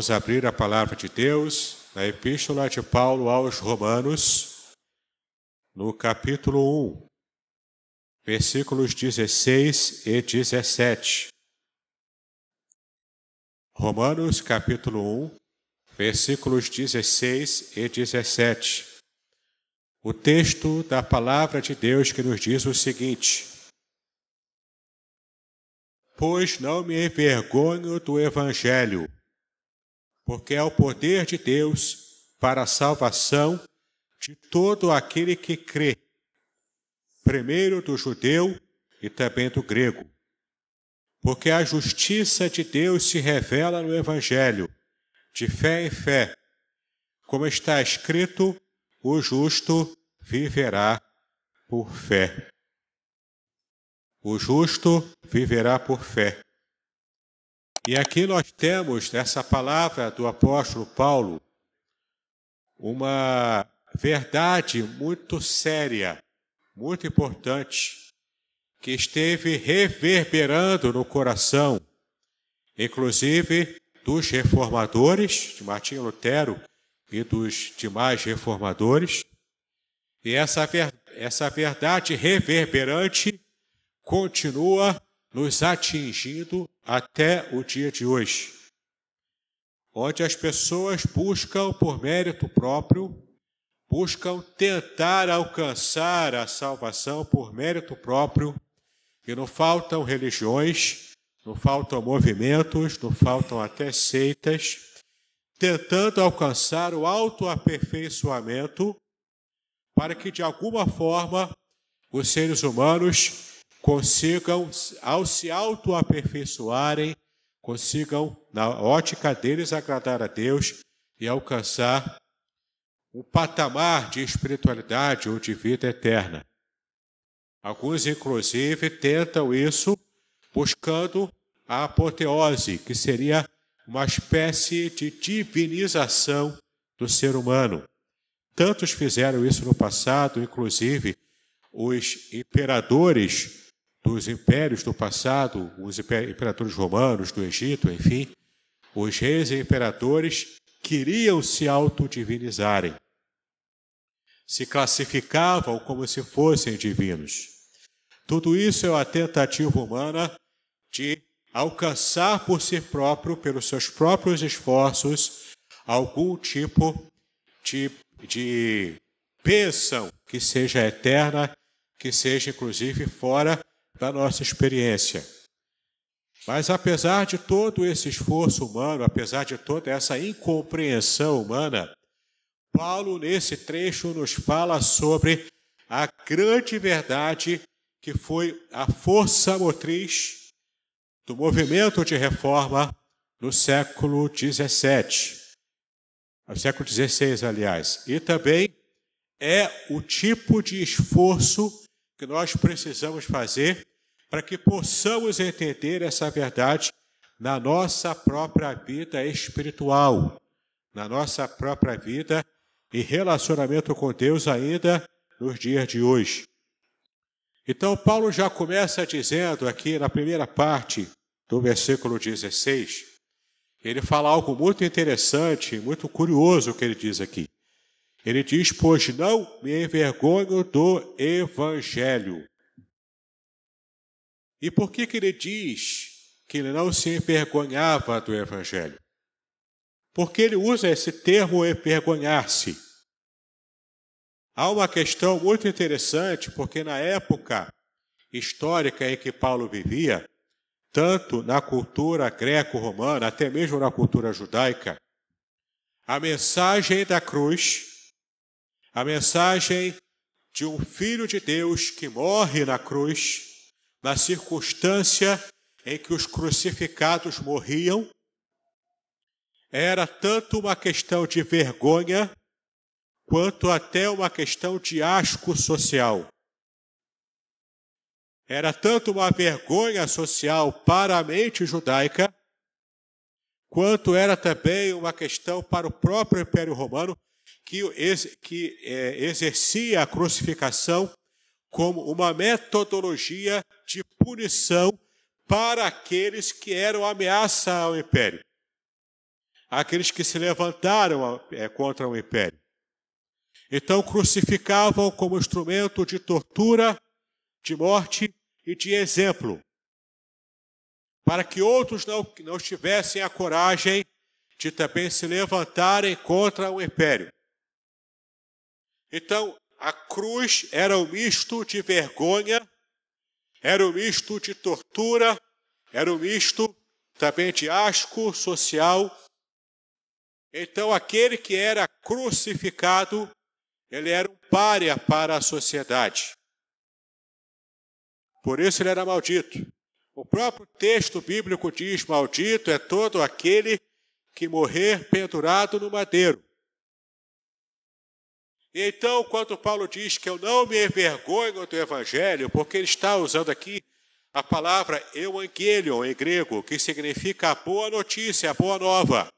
Vamos abrir a palavra de Deus na Epístola de Paulo aos Romanos, no capítulo 1, versículos 16 e 17. Romanos, capítulo 1, versículos 16 e 17. O texto da palavra de Deus que nos diz o seguinte: Pois não me envergonho do Evangelho porque é o poder de Deus para a salvação de todo aquele que crê, primeiro do judeu e também do grego. Porque a justiça de Deus se revela no Evangelho, de fé em fé, como está escrito: o justo viverá por fé. O justo viverá por fé. E aqui nós temos essa palavra do apóstolo Paulo, uma verdade muito séria, muito importante, que esteve reverberando no coração, inclusive dos reformadores, de Martinho Lutero e dos demais reformadores. E essa, ver, essa verdade reverberante continua nos atingindo até o dia de hoje, onde as pessoas buscam por mérito próprio, buscam tentar alcançar a salvação por mérito próprio, e não faltam religiões, não faltam movimentos, não faltam até seitas, tentando alcançar o autoaperfeiçoamento para que de alguma forma os seres humanos consigam, ao se autoaperfeiçoarem, consigam, na ótica deles, agradar a Deus e alcançar o patamar de espiritualidade ou de vida eterna. Alguns, inclusive, tentam isso buscando a apoteose, que seria uma espécie de divinização do ser humano. Tantos fizeram isso no passado, inclusive os imperadores dos impérios do passado, os imperadores romanos do Egito, enfim, os reis e imperadores queriam se autodivinizarem. Se classificavam como se fossem divinos. Tudo isso é uma tentativa humana de alcançar por si próprio, pelos seus próprios esforços, algum tipo de, de bênção que seja eterna, que seja inclusive fora da nossa experiência. Mas apesar de todo esse esforço humano, apesar de toda essa incompreensão humana, Paulo, nesse trecho, nos fala sobre a grande verdade que foi a força motriz do movimento de reforma no século XVII, no século XVI, aliás, e também é o tipo de esforço que nós precisamos fazer para que possamos entender essa verdade na nossa própria vida espiritual, na nossa própria vida e relacionamento com Deus ainda nos dias de hoje. Então, Paulo já começa dizendo aqui na primeira parte do versículo 16, ele fala algo muito interessante, muito curioso que ele diz aqui. Ele diz: Pois não me envergonho do evangelho, e por que, que ele diz que ele não se envergonhava do Evangelho? Porque ele usa esse termo envergonhar-se. Há uma questão muito interessante, porque na época histórica em que Paulo vivia, tanto na cultura greco-romana, até mesmo na cultura judaica, a mensagem da cruz, a mensagem de um filho de Deus que morre na cruz, na circunstância em que os crucificados morriam, era tanto uma questão de vergonha, quanto até uma questão de asco social. Era tanto uma vergonha social para a mente judaica, quanto era também uma questão para o próprio Império Romano, que, que é, exercia a crucificação como uma metodologia de punição para aqueles que eram ameaça ao império, aqueles que se levantaram é, contra o império. Então crucificavam como instrumento de tortura, de morte e de exemplo, para que outros não, não tivessem a coragem de também se levantarem contra o império. Então, a cruz era um misto de vergonha era um misto de tortura, era um misto também de asco social. Então, aquele que era crucificado, ele era um párea para a sociedade. Por isso ele era maldito. O próprio texto bíblico diz: Maldito é todo aquele que morrer pendurado no madeiro. Então, quando Paulo diz que eu não me envergonho do evangelho, porque ele está usando aqui a palavra euangelion em grego, que significa a boa notícia, a boa nova.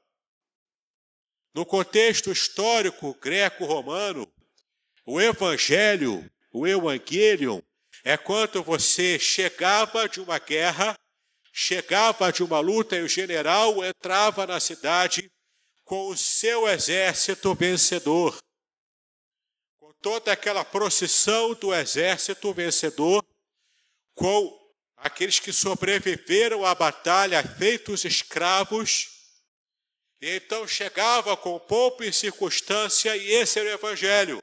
No contexto histórico greco-romano, o evangelho, o euangelion, é quando você chegava de uma guerra, chegava de uma luta e o general entrava na cidade com o seu exército vencedor toda aquela procissão do exército vencedor, com aqueles que sobreviveram à batalha feitos escravos, e então chegava com pouco e circunstância, e esse era o Evangelho.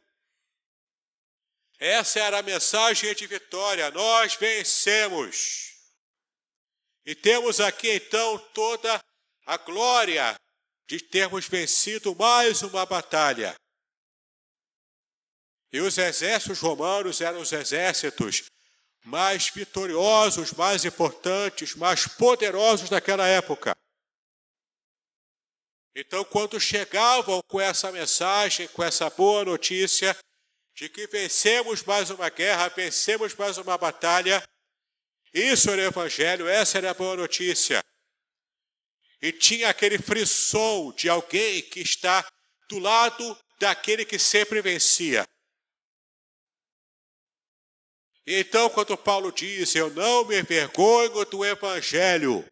Essa era a mensagem de vitória: nós vencemos. E temos aqui então toda a glória de termos vencido mais uma batalha. E os exércitos romanos eram os exércitos mais vitoriosos, mais importantes, mais poderosos daquela época. Então, quando chegavam com essa mensagem, com essa boa notícia de que vencemos mais uma guerra, vencemos mais uma batalha, isso era o evangelho, essa era a boa notícia. E tinha aquele frisson de alguém que está do lado daquele que sempre vencia. Então, quando Paulo diz, eu não me envergonho do Evangelho,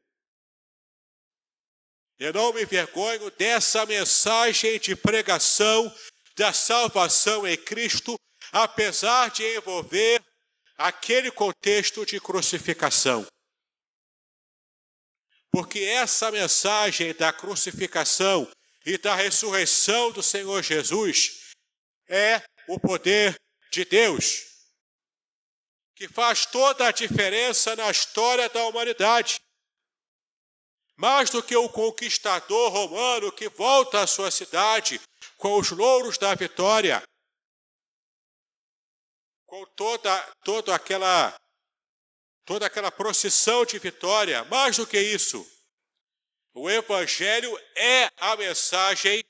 eu não me envergonho dessa mensagem de pregação da salvação em Cristo, apesar de envolver aquele contexto de crucificação. Porque essa mensagem da crucificação e da ressurreição do Senhor Jesus é o poder de Deus que faz toda a diferença na história da humanidade. Mais do que o conquistador romano que volta à sua cidade com os louros da vitória, com toda, toda aquela toda aquela procissão de vitória. Mais do que isso, o Evangelho é a mensagem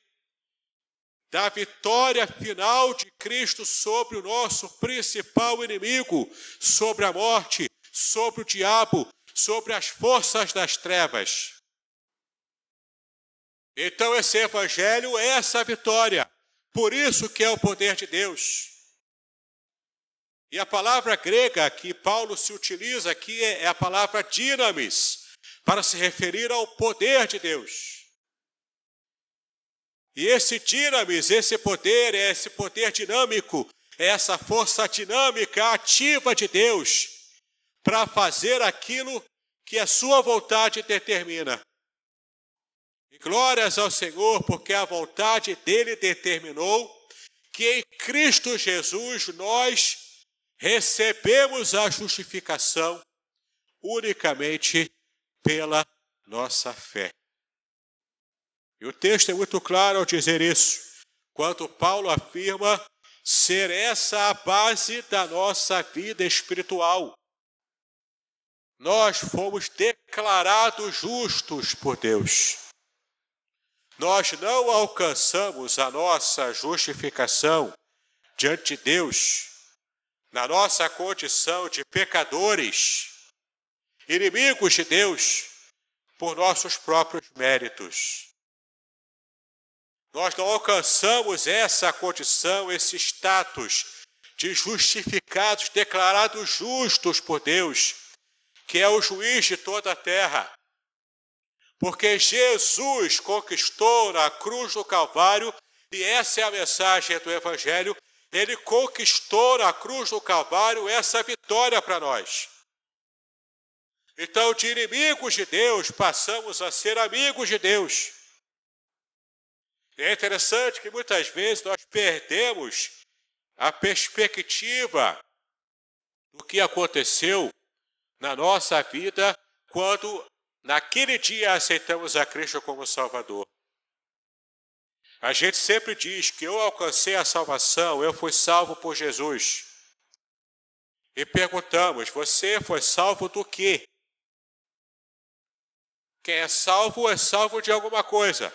da vitória final de Cristo sobre o nosso principal inimigo, sobre a morte, sobre o diabo, sobre as forças das trevas. Então esse evangelho é essa vitória. Por isso que é o poder de Deus. E a palavra grega que Paulo se utiliza aqui é, é a palavra dinamis, para se referir ao poder de Deus. E esse tiramis, esse poder, esse poder dinâmico, essa força dinâmica ativa de Deus para fazer aquilo que a sua vontade determina. E glórias ao Senhor, porque a vontade dele determinou que em Cristo Jesus nós recebemos a justificação unicamente pela nossa fé. E o texto é muito claro ao dizer isso, quando Paulo afirma ser essa a base da nossa vida espiritual. Nós fomos declarados justos por Deus. Nós não alcançamos a nossa justificação diante de Deus na nossa condição de pecadores, inimigos de Deus, por nossos próprios méritos. Nós não alcançamos essa condição, esse status de justificados, declarados justos por Deus, que é o juiz de toda a terra. Porque Jesus conquistou na cruz do Calvário, e essa é a mensagem do Evangelho, ele conquistou na cruz do Calvário essa vitória para nós. Então, de inimigos de Deus, passamos a ser amigos de Deus. É interessante que muitas vezes nós perdemos a perspectiva do que aconteceu na nossa vida quando naquele dia aceitamos a Cristo como Salvador. A gente sempre diz que eu alcancei a salvação, eu fui salvo por Jesus. E perguntamos: você foi salvo do quê? Quem é salvo é salvo de alguma coisa.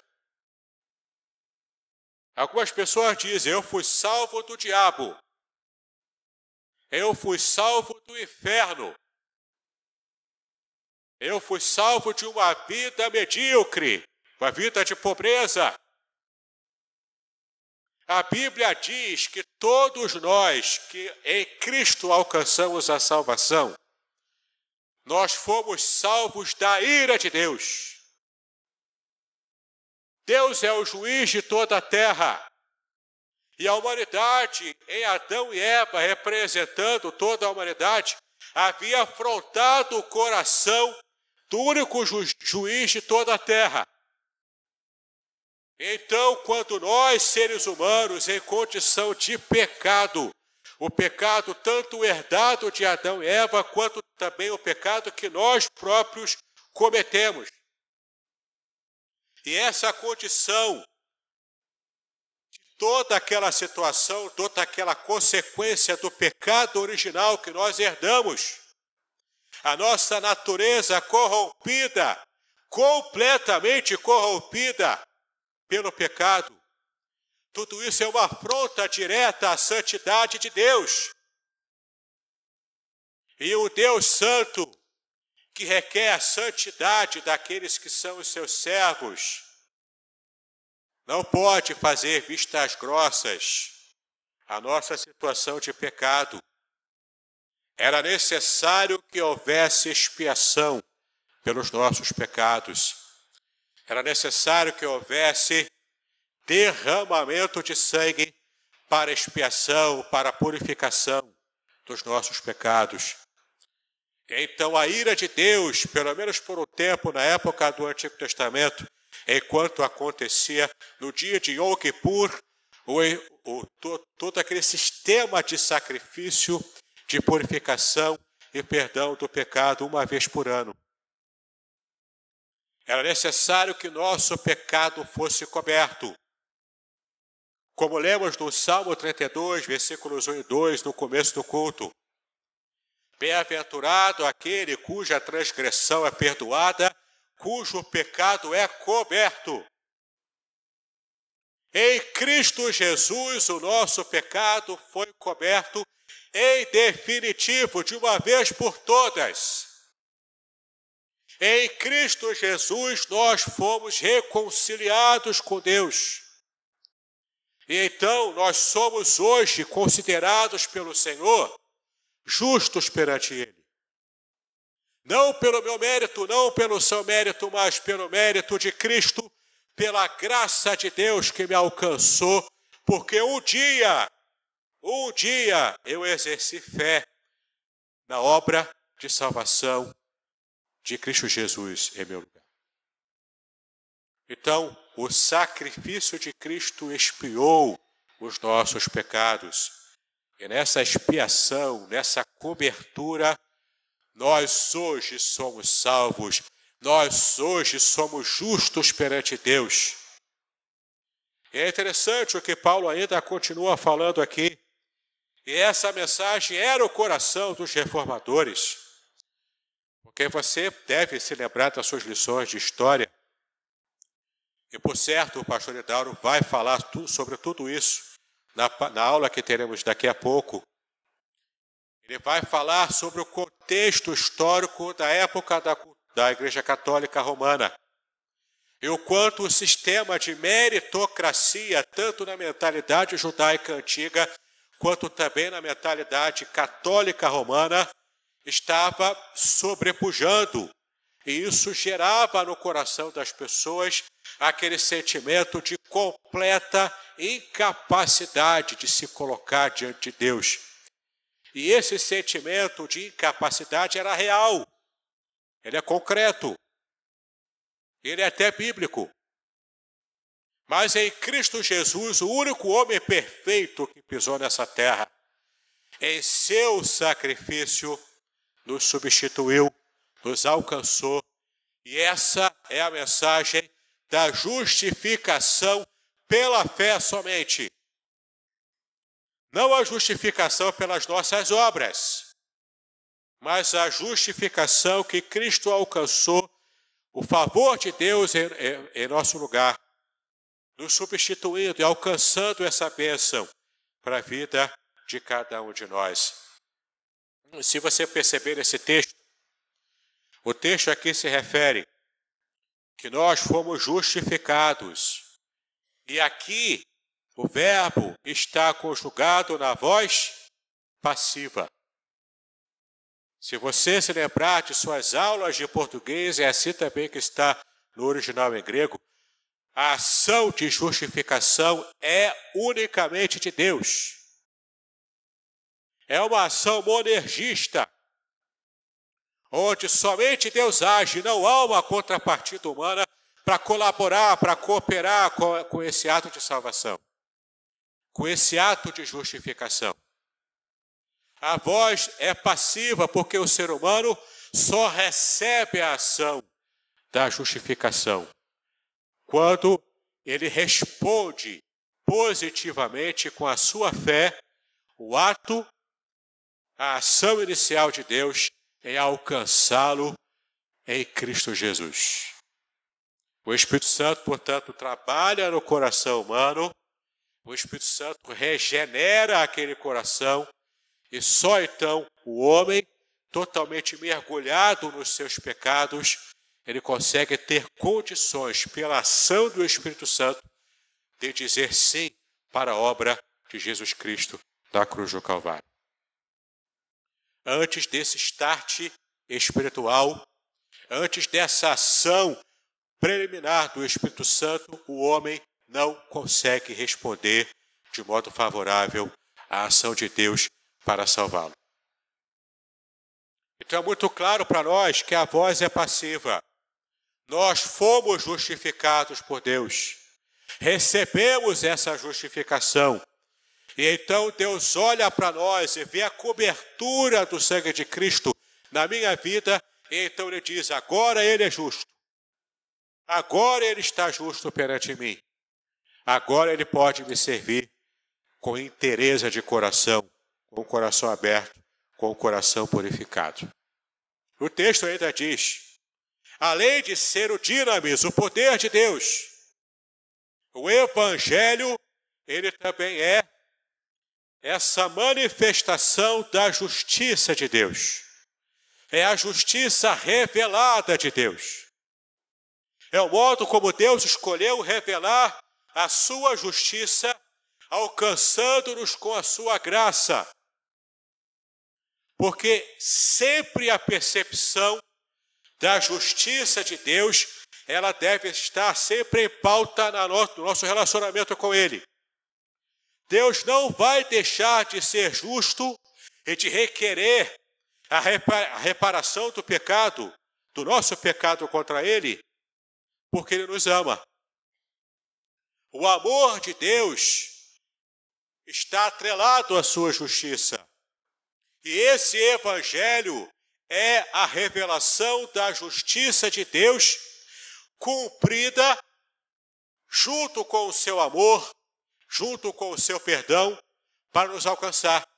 Algumas pessoas dizem: Eu fui salvo do diabo. Eu fui salvo do inferno. Eu fui salvo de uma vida medíocre, uma vida de pobreza. A Bíblia diz que todos nós que em Cristo alcançamos a salvação, nós fomos salvos da ira de Deus. Deus é o juiz de toda a terra. E a humanidade, em Adão e Eva, representando toda a humanidade, havia afrontado o coração do único ju juiz de toda a terra. Então, quando nós, seres humanos, em condição de pecado, o pecado tanto herdado de Adão e Eva, quanto também o pecado que nós próprios cometemos, e essa condição toda aquela situação, toda aquela consequência do pecado original que nós herdamos. A nossa natureza corrompida, completamente corrompida pelo pecado. Tudo isso é uma afronta direta à santidade de Deus. E o Deus Santo que requer a santidade daqueles que são os seus servos. Não pode fazer vistas grossas à nossa situação de pecado. Era necessário que houvesse expiação pelos nossos pecados. Era necessário que houvesse derramamento de sangue para expiação, para purificação dos nossos pecados. Então a ira de Deus, pelo menos por um tempo na época do Antigo Testamento, enquanto acontecia no dia de Yom Kippur, o, o, todo, todo aquele sistema de sacrifício, de purificação e perdão do pecado uma vez por ano. Era necessário que nosso pecado fosse coberto. Como lemos no Salmo 32, versículos 1 e 2, no começo do culto, Bem-aventurado aquele cuja transgressão é perdoada, cujo pecado é coberto. Em Cristo Jesus, o nosso pecado foi coberto em definitivo, de uma vez por todas. Em Cristo Jesus, nós fomos reconciliados com Deus. E então, nós somos hoje considerados pelo Senhor justos perante Ele. Não pelo meu mérito, não pelo seu mérito, mas pelo mérito de Cristo, pela graça de Deus que me alcançou, porque um dia, um dia eu exerci fé na obra de salvação de Cristo Jesus em meu lugar. Então, o sacrifício de Cristo expiou os nossos pecados e nessa expiação, nessa cobertura, nós hoje somos salvos, nós hoje somos justos perante Deus. E é interessante o que Paulo ainda continua falando aqui. E essa mensagem era o coração dos reformadores. Porque você deve se lembrar das suas lições de história. E por certo, o pastor Hidauro vai falar sobre tudo isso na, na aula que teremos daqui a pouco, ele vai falar sobre o contexto histórico da época da, da Igreja Católica Romana e o quanto o sistema de meritocracia, tanto na mentalidade judaica antiga, quanto também na mentalidade católica romana, estava sobrepujando e isso gerava no coração das pessoas aquele sentimento de completa incapacidade de se colocar diante de Deus. E esse sentimento de incapacidade era real, ele é concreto, ele é até bíblico. Mas em Cristo Jesus, o único homem perfeito que pisou nessa terra, em seu sacrifício, nos substituiu nos alcançou. E essa é a mensagem da justificação pela fé somente. Não a justificação pelas nossas obras, mas a justificação que Cristo alcançou, o favor de Deus em, em, em nosso lugar, nos substituindo e alcançando essa bênção para a vida de cada um de nós. Se você perceber esse texto, o texto aqui se refere que nós fomos justificados. E aqui o verbo está conjugado na voz passiva. Se você se lembrar de suas aulas de português, é assim também que está no original em grego. A ação de justificação é unicamente de Deus. É uma ação monergista onde somente Deus age, não há uma contrapartida humana para colaborar, para cooperar com, com esse ato de salvação, com esse ato de justificação. A voz é passiva porque o ser humano só recebe a ação da justificação quando ele responde positivamente com a sua fé o ato, a ação inicial de Deus em é alcançá-lo em Cristo Jesus. O Espírito Santo, portanto, trabalha no coração humano, o Espírito Santo regenera aquele coração, e só então o homem, totalmente mergulhado nos seus pecados, ele consegue ter condições, pela ação do Espírito Santo, de dizer sim para a obra de Jesus Cristo na cruz do Calvário antes desse start espiritual, antes dessa ação preliminar do Espírito Santo, o homem não consegue responder de modo favorável à ação de Deus para salvá-lo. Então é muito claro para nós que a voz é passiva. Nós fomos justificados por Deus. Recebemos essa justificação. E então Deus olha para nós e vê a cobertura do sangue de Cristo na minha vida, e então ele diz: agora ele é justo. Agora ele está justo perante mim. Agora ele pode me servir com inteireza de coração, com o coração aberto, com o coração purificado. O texto ainda diz: além de ser o dinamismo o poder de Deus, o evangelho, ele também é essa manifestação da justiça de Deus. É a justiça revelada de Deus. É o modo como Deus escolheu revelar a sua justiça, alcançando-nos com a sua graça. Porque sempre a percepção da justiça de Deus, ela deve estar sempre em pauta no nosso relacionamento com Ele. Deus não vai deixar de ser justo e de requerer a reparação do pecado, do nosso pecado contra Ele, porque Ele nos ama. O amor de Deus está atrelado à sua justiça. E esse evangelho é a revelação da justiça de Deus cumprida junto com o seu amor junto com o seu perdão, para nos alcançar.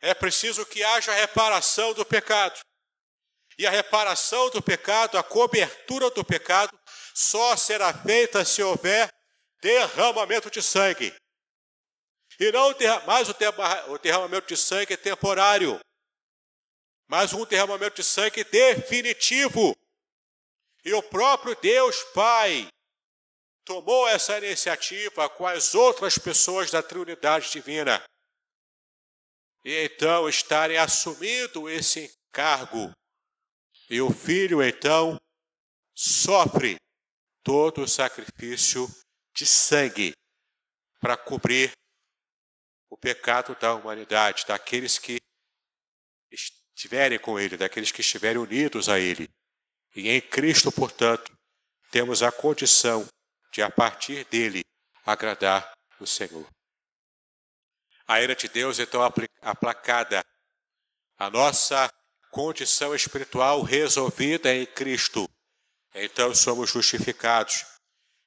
É preciso que haja reparação do pecado. E a reparação do pecado, a cobertura do pecado, só será feita se houver derramamento de sangue. E não mais o derramamento de sangue temporário, mas um derramamento de sangue definitivo. E o próprio Deus Pai tomou essa iniciativa com as outras pessoas da Trinidade Divina. E então estarem assumindo esse cargo E o filho, então, sofre todo o sacrifício de sangue para cobrir o pecado da humanidade, daqueles que estiverem com ele, daqueles que estiverem unidos a ele. E em Cristo, portanto, temos a condição de a partir dele agradar o Senhor. A ira de Deus então aplacada, a nossa condição espiritual resolvida em Cristo, então somos justificados.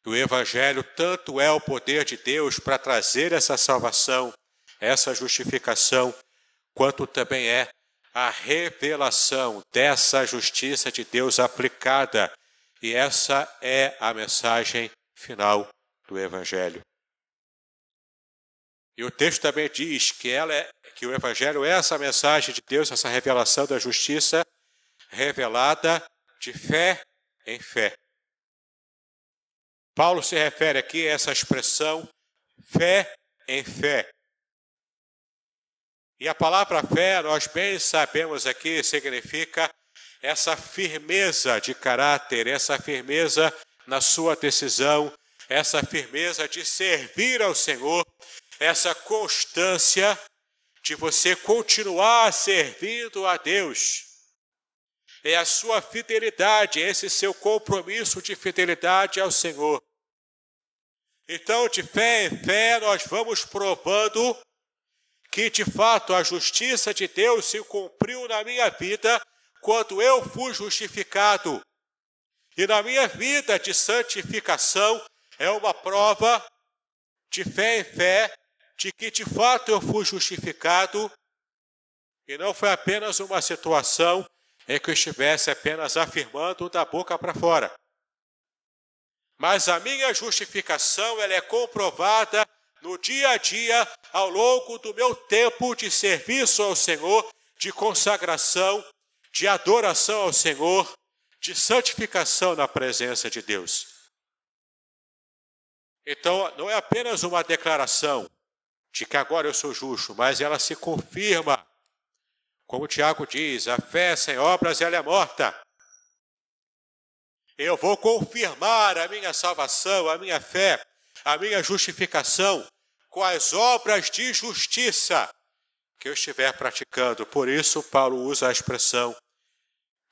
O Evangelho tanto é o poder de Deus para trazer essa salvação, essa justificação, quanto também é a revelação dessa justiça de Deus aplicada. E essa é a mensagem final do Evangelho. E o texto também diz que, ela é, que o Evangelho é essa mensagem de Deus, essa revelação da justiça revelada de fé em fé. Paulo se refere aqui a essa expressão fé em fé. E a palavra fé, nós bem sabemos aqui, significa essa firmeza de caráter, essa firmeza na sua decisão, essa firmeza de servir ao Senhor, essa constância de você continuar servindo a Deus. É a sua fidelidade, é esse seu compromisso de fidelidade ao Senhor. Então, de fé em fé, nós vamos provando que de fato a justiça de Deus se cumpriu na minha vida quando eu fui justificado e na minha vida de santificação é uma prova de fé em fé de que de fato eu fui justificado e não foi apenas uma situação em que eu estivesse apenas afirmando da boca para fora. Mas a minha justificação ela é comprovada no dia a dia, ao longo do meu tempo de serviço ao Senhor, de consagração, de adoração ao Senhor, de santificação na presença de Deus. Então, não é apenas uma declaração de que agora eu sou justo, mas ela se confirma. Como Tiago diz, a fé sem obras ela é morta. Eu vou confirmar a minha salvação, a minha fé, a minha justificação com as obras de justiça que eu estiver praticando. Por isso, Paulo usa a expressão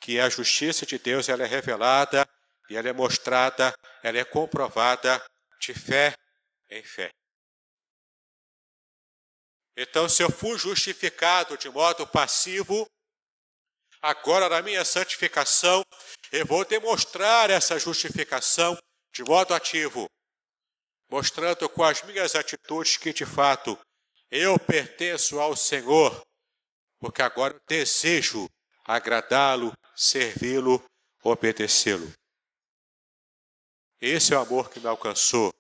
que a justiça de Deus ela é revelada e ela é mostrada, ela é comprovada de fé em fé. Então, se eu fui justificado de modo passivo, agora na minha santificação, eu vou demonstrar essa justificação de modo ativo, mostrando com as minhas atitudes que de fato eu pertenço ao Senhor, porque agora eu desejo agradá-lo servi-lo, obedecê-lo. Esse é o amor que me alcançou.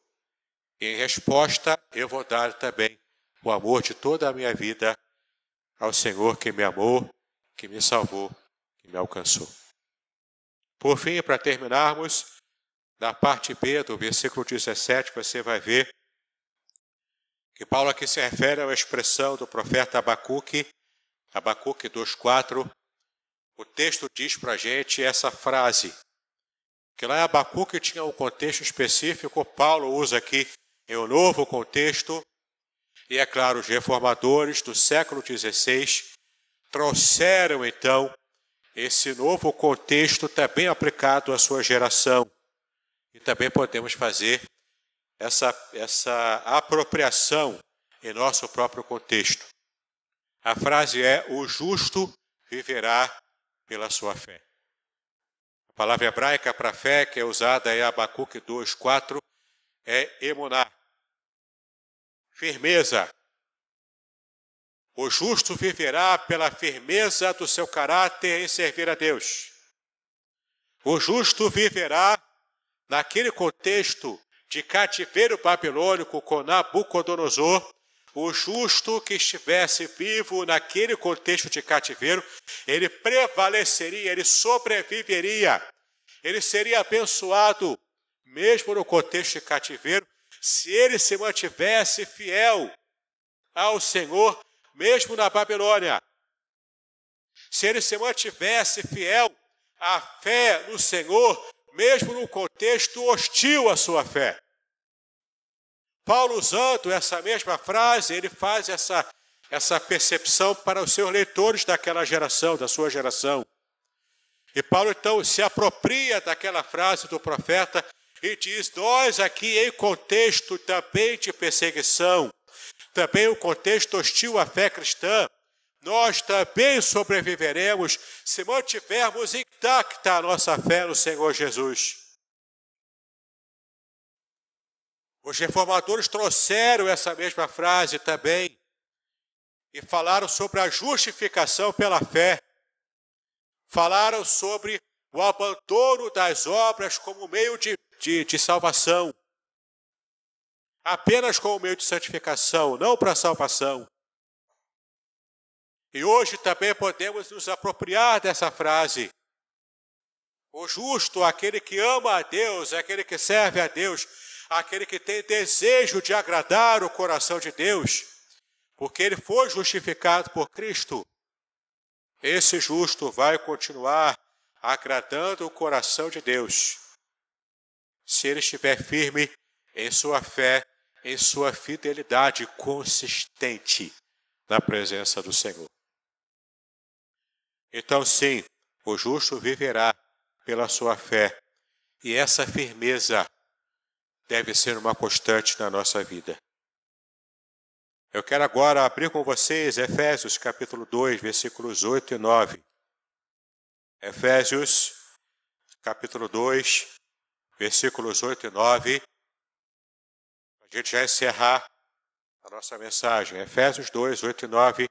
Em resposta, eu vou dar também o amor de toda a minha vida ao Senhor que me amou, que me salvou, que me alcançou. Por fim, para terminarmos, na parte B do versículo 17, você vai ver que Paulo aqui se refere à expressão do profeta Abacuque, Abacuque 2,4, o texto diz para a gente essa frase, que lá em Abacuque tinha um contexto específico, Paulo usa aqui em um novo contexto, e é claro, os reformadores do século XVI trouxeram então esse novo contexto também aplicado à sua geração. E também podemos fazer essa, essa apropriação em nosso próprio contexto. A frase é: O justo viverá pela sua fé. A palavra hebraica para fé que é usada em é Abacuque 2:4 é emuná. Firmeza. O justo viverá pela firmeza do seu caráter em servir a Deus. O justo viverá naquele contexto de cativeiro babilônico com Nabucodonosor, o justo que estivesse vivo naquele contexto de cativeiro, ele prevaleceria, ele sobreviveria, ele seria abençoado, mesmo no contexto de cativeiro, se ele se mantivesse fiel ao Senhor, mesmo na Babilônia. Se ele se mantivesse fiel à fé no Senhor, mesmo no contexto hostil à sua fé. Paulo, usando essa mesma frase, ele faz essa, essa percepção para os seus leitores daquela geração, da sua geração. E Paulo então se apropria daquela frase do profeta e diz: Nós aqui, em contexto também de perseguição, também um contexto hostil à fé cristã, nós também sobreviveremos se mantivermos intacta a nossa fé no Senhor Jesus. Os reformadores trouxeram essa mesma frase também e falaram sobre a justificação pela fé. Falaram sobre o abandono das obras como meio de, de, de salvação. Apenas como meio de santificação, não para salvação. E hoje também podemos nos apropriar dessa frase. O justo, aquele que ama a Deus, aquele que serve a Deus, aquele que tem desejo de agradar o coração de Deus, porque ele foi justificado por Cristo. Esse justo vai continuar agradando o coração de Deus, se ele estiver firme em sua fé, em sua fidelidade consistente na presença do Senhor. Então, sim, o justo viverá pela sua fé, e essa firmeza deve ser uma constante na nossa vida. Eu quero agora abrir com vocês Efésios capítulo 2, versículos 8 e 9. Efésios capítulo 2, versículos 8 e 9. A gente já encerrar a nossa mensagem. Efésios 2, 8 e 9.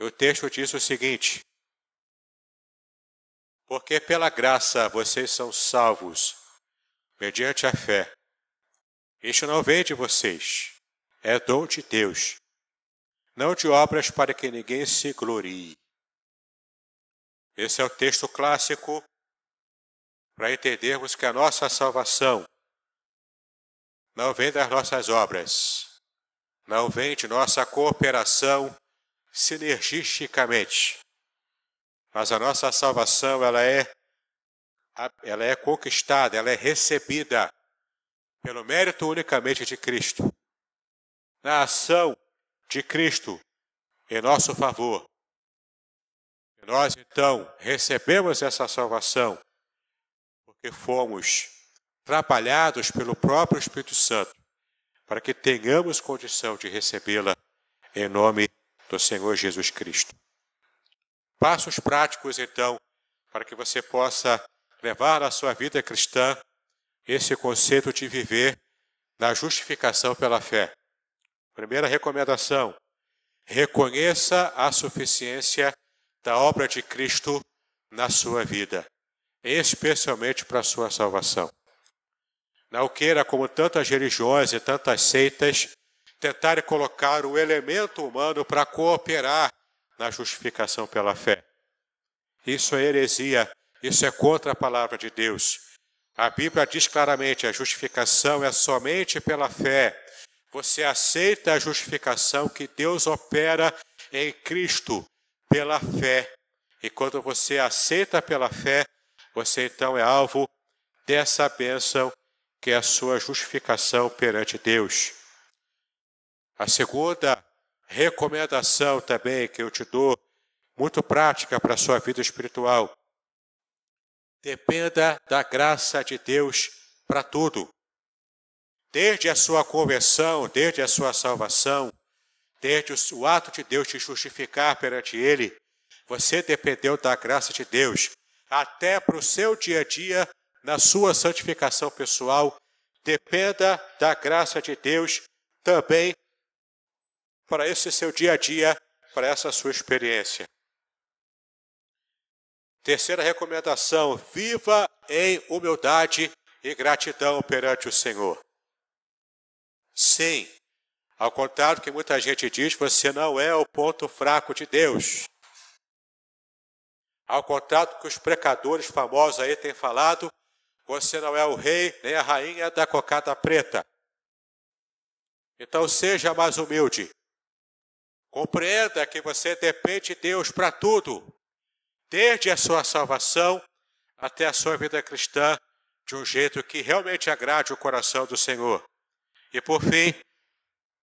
O texto diz o seguinte: Porque pela graça vocês são salvos, mediante a fé. Isto não vem de vocês, é dom de Deus, não de obras para que ninguém se glorie. Esse é o texto clássico para entendermos que a nossa salvação não vem das nossas obras, não vem de nossa cooperação sinergisticamente, mas a nossa salvação ela é ela é conquistada, ela é recebida pelo mérito unicamente de Cristo, na ação de Cristo em nosso favor. nós então recebemos essa salvação porque fomos trabalhados pelo próprio Espírito Santo, para que tenhamos condição de recebê-la em nome do Senhor Jesus Cristo. Passos práticos então para que você possa levar a sua vida cristã esse conceito de viver na justificação pela fé. Primeira recomendação: reconheça a suficiência da obra de Cristo na sua vida, especialmente para a sua salvação. Não queira, como tantas religiões e tantas seitas, tentar colocar o elemento humano para cooperar na justificação pela fé. Isso é heresia, isso é contra a palavra de Deus. A Bíblia diz claramente: a justificação é somente pela fé. Você aceita a justificação que Deus opera em Cristo pela fé. E quando você aceita pela fé, você então é alvo dessa bênção que é a sua justificação perante Deus. A segunda recomendação também que eu te dou, muito prática para a sua vida espiritual, dependa da graça de Deus para tudo. Desde a sua conversão, desde a sua salvação, desde o ato de Deus te justificar perante Ele, você dependeu da graça de Deus. Até para o seu dia a dia, na sua santificação pessoal, dependa da graça de Deus também para esse seu dia a dia, para essa sua experiência. Terceira recomendação: viva em humildade e gratidão perante o Senhor. Sim, ao contrário do que muita gente diz, você não é o ponto fraco de Deus. Ao contrário do que os precadores famosos aí têm falado, você não é o rei nem a rainha da cocada preta. Então seja mais humilde. Compreenda que você depende de Deus para tudo desde a sua salvação até a sua vida cristã de um jeito que realmente agrade o coração do Senhor. E por fim,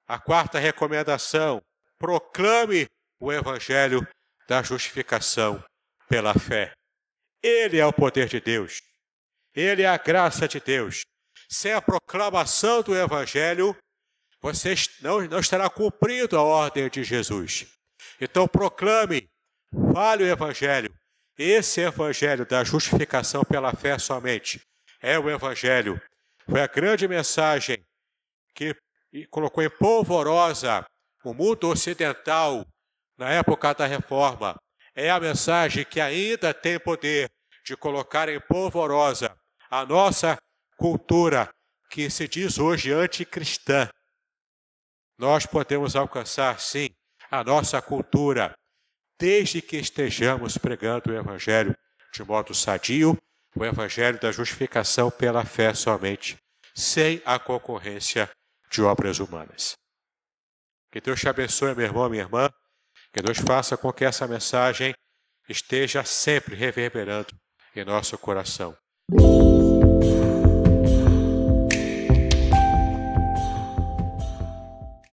a quarta recomendação: proclame o evangelho da justificação pela fé. Ele é o poder de Deus. Ele é a graça de Deus. Sem é a proclamação do evangelho, você não, não estará cumprindo a ordem de Jesus. Então proclame, fale o evangelho, esse é evangelho da justificação pela fé somente é o evangelho. Foi a grande mensagem que colocou em polvorosa o mundo ocidental na época da reforma. É a mensagem que ainda tem poder de colocar em polvorosa a nossa cultura que se diz hoje anticristã. Nós podemos alcançar, sim, a nossa cultura desde que estejamos pregando o Evangelho de modo sadio, o Evangelho da justificação pela fé somente, sem a concorrência de obras humanas. Que Deus te abençoe, meu irmão, minha irmã. Que Deus faça com que essa mensagem esteja sempre reverberando em nosso coração.